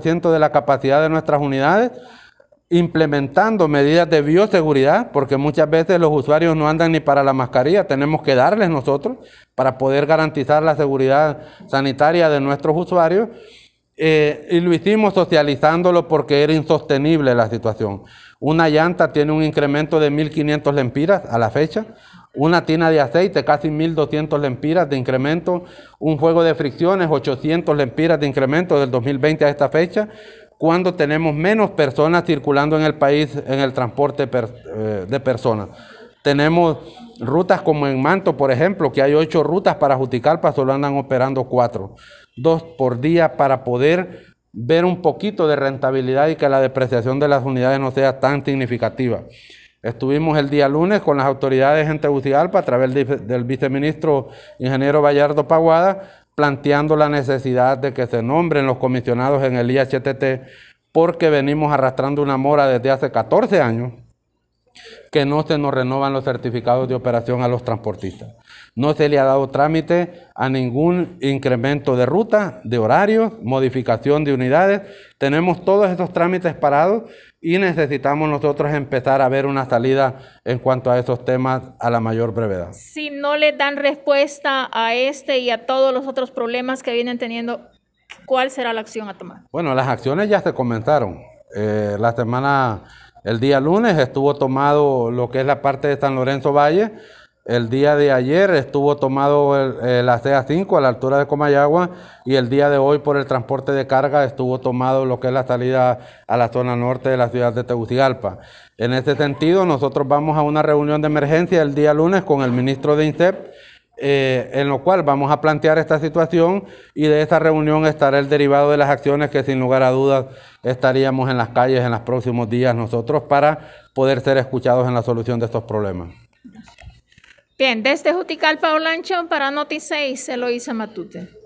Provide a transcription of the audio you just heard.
ciento de la capacidad de nuestras unidades, implementando medidas de bioseguridad, porque muchas veces los usuarios no andan ni para la mascarilla, tenemos que darles nosotros para poder garantizar la seguridad sanitaria de nuestros usuarios. Eh, y lo hicimos socializándolo porque era insostenible la situación. Una llanta tiene un incremento de 1.500 lempiras a la fecha, una tina de aceite, casi 1.200 lempiras de incremento, un juego de fricciones, 800 lempiras de incremento del 2020 a esta fecha, cuando tenemos menos personas circulando en el país en el transporte eh, de personas. Tenemos rutas como en Manto, por ejemplo, que hay ocho rutas para Juticalpa, solo andan operando cuatro, dos por día para poder ver un poquito de rentabilidad y que la depreciación de las unidades no sea tan significativa. Estuvimos el día lunes con las autoridades en Tegucigalpa a través del viceministro ingeniero Vallardo Paguada planteando la necesidad de que se nombren los comisionados en el IHTT porque venimos arrastrando una mora desde hace 14 años que no se nos renovan los certificados de operación a los transportistas. No se le ha dado trámite a ningún incremento de ruta, de horario, modificación de unidades. Tenemos todos esos trámites parados y necesitamos nosotros empezar a ver una salida en cuanto a esos temas a la mayor brevedad. Si no le dan respuesta a este y a todos los otros problemas que vienen teniendo, ¿cuál será la acción a tomar? Bueno, las acciones ya se comenzaron. Eh, la semana el día lunes estuvo tomado lo que es la parte de San Lorenzo Valle. El día de ayer estuvo tomado la CA5 a la altura de Comayagua y el día de hoy por el transporte de carga estuvo tomado lo que es la salida a la zona norte de la ciudad de Tegucigalpa. En este sentido, nosotros vamos a una reunión de emergencia el día lunes con el ministro de INSEP eh, en lo cual vamos a plantear esta situación y de esta reunión estará el derivado de las acciones que sin lugar a dudas estaríamos en las calles en los próximos días nosotros para poder ser escuchados en la solución de estos problemas. Bien, desde Jutical, Lanchón para se 6, Matute.